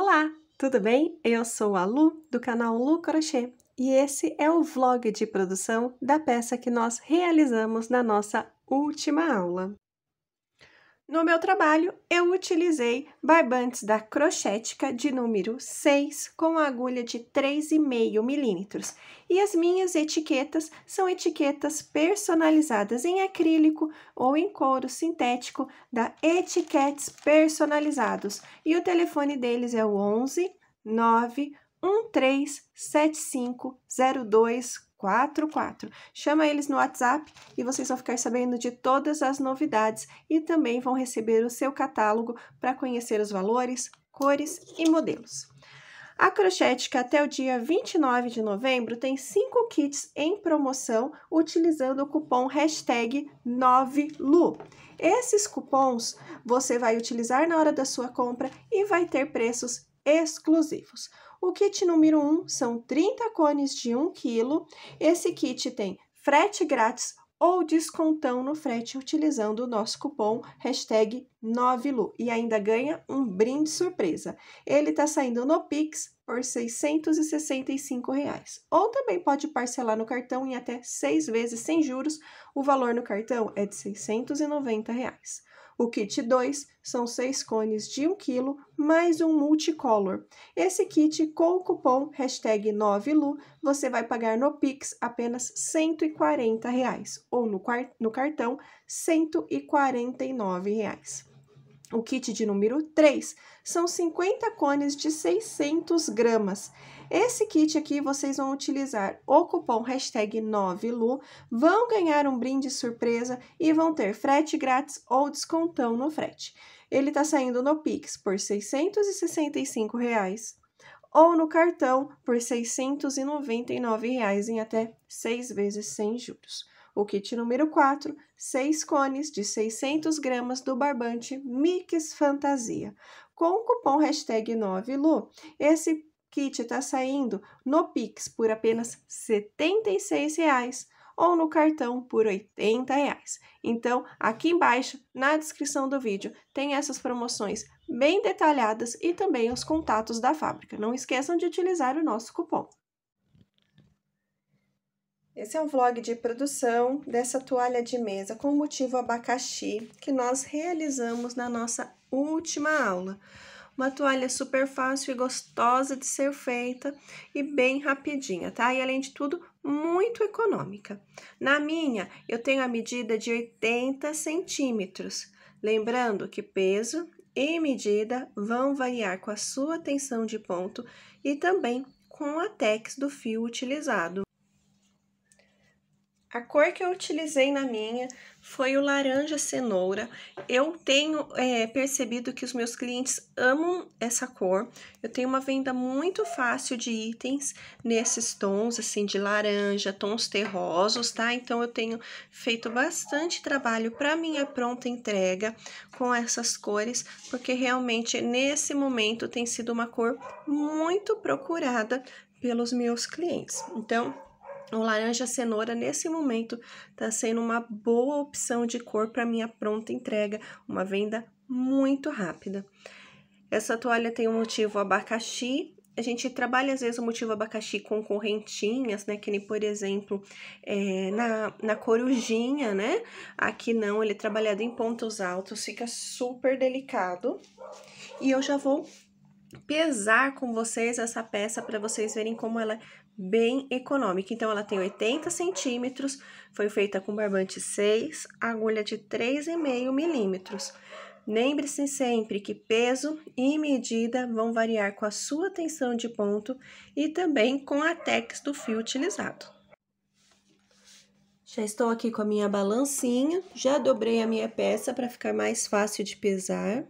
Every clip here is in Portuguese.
Olá, tudo bem? Eu sou a Lu do canal Lu Crochê e esse é o vlog de produção da peça que nós realizamos na nossa última aula. No meu trabalho, eu utilizei barbantes da Crochética de número 6 com agulha de 3,5 milímetros. E as minhas etiquetas são etiquetas personalizadas em acrílico ou em couro sintético da Etiquetes Personalizados. E o telefone deles é o 11 9 1375 02 44. Chama eles no WhatsApp e vocês vão ficar sabendo de todas as novidades e também vão receber o seu catálogo para conhecer os valores, cores e modelos. A Crochetica, até o dia 29 de novembro, tem 5 kits em promoção utilizando o cupom hashtag 9LU. Esses cupons você vai utilizar na hora da sua compra e vai ter preços exclusivos. O kit número 1 um são 30 cones de 1 kg. Esse kit tem frete grátis ou descontão no frete utilizando o nosso cupom hashtag 9lu e ainda ganha um brinde surpresa. Ele está saindo no Pix por R$ 665, reais. ou também pode parcelar no cartão em até seis vezes sem juros. O valor no cartão é de R$ 690. Reais. O kit 2 são seis cones de 1 kg mais um multicolor. Esse kit com o cupom 9lu você vai pagar no Pix apenas R$ 140 reais, ou no, no cartão R$ 149. Reais. O kit de número 3 são 50 cones de 600 gramas. Esse kit aqui vocês vão utilizar o cupom hashtag 9lu, vão ganhar um brinde surpresa e vão ter frete grátis ou descontão no frete. Ele está saindo no Pix por R$ 665 reais, ou no cartão por R$ 699 reais em até seis vezes sem juros. O kit número 4, 6 cones de 600 gramas do barbante Mix Fantasia. Com o cupom hashtag 9Lu, esse kit está saindo no Pix por apenas R$ 76,00 ou no cartão por R$ 80,00. Então, aqui embaixo, na descrição do vídeo, tem essas promoções bem detalhadas e também os contatos da fábrica. Não esqueçam de utilizar o nosso cupom. Esse é um vlog de produção dessa toalha de mesa com motivo abacaxi que nós realizamos na nossa última aula. Uma toalha super fácil e gostosa de ser feita e bem rapidinha, tá? E além de tudo, muito econômica. Na minha, eu tenho a medida de 80 centímetros. Lembrando que peso e medida vão variar com a sua tensão de ponto e também com a tex do fio utilizado. A cor que eu utilizei na minha foi o laranja cenoura. Eu tenho é, percebido que os meus clientes amam essa cor. Eu tenho uma venda muito fácil de itens nesses tons, assim, de laranja, tons terrosos, tá? Então, eu tenho feito bastante trabalho para minha pronta entrega com essas cores, porque realmente, nesse momento, tem sido uma cor muito procurada pelos meus clientes. Então... O laranja cenoura nesse momento está sendo uma boa opção de cor para minha pronta entrega, uma venda muito rápida. Essa toalha tem o um motivo abacaxi. A gente trabalha às vezes o motivo abacaxi com correntinhas, né? Que nem, por exemplo, é, na, na corujinha, né? Aqui não, ele é trabalhado em pontos altos, fica super delicado. E eu já vou pesar com vocês essa peça para vocês verem como ela é bem econômica. Então, ela tem 80 centímetros, foi feita com barbante 6, agulha de 3,5 milímetros. Lembre-se sempre que peso e medida vão variar com a sua tensão de ponto e também com a tex do fio utilizado. Já estou aqui com a minha balancinha, já dobrei a minha peça para ficar mais fácil de pesar.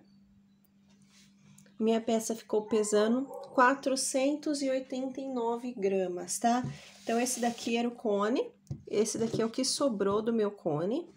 Minha peça ficou pesando 489 gramas, tá? Então, esse daqui era o cone, esse daqui é o que sobrou do meu cone.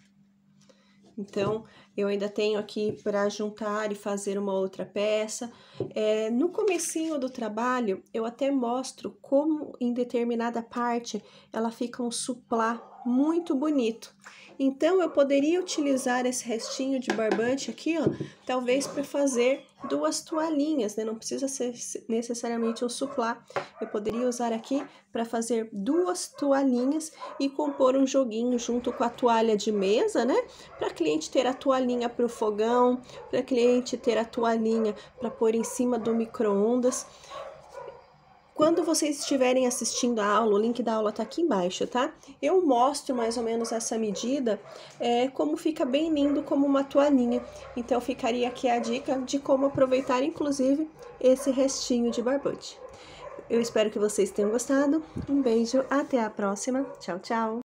Então, eu ainda tenho aqui para juntar e fazer uma outra peça. É, no comecinho do trabalho, eu até mostro como em determinada parte ela fica um suplá muito bonito. Então, eu poderia utilizar esse restinho de barbante aqui, ó, talvez para fazer duas toalhinhas, né? Não precisa ser necessariamente um suplá. Eu poderia usar aqui para fazer duas toalhinhas e compor um joguinho junto com a toalha de mesa, né? Para cliente ter a toalha toalhinha para o fogão, para cliente ter a toalhinha para pôr em cima do micro-ondas. Quando vocês estiverem assistindo a aula, o link da aula tá aqui embaixo, tá? Eu mostro mais ou menos essa medida, é, como fica bem lindo como uma toalhinha. Então, ficaria aqui a dica de como aproveitar, inclusive, esse restinho de barbante. Eu espero que vocês tenham gostado. Um beijo, até a próxima. Tchau, tchau!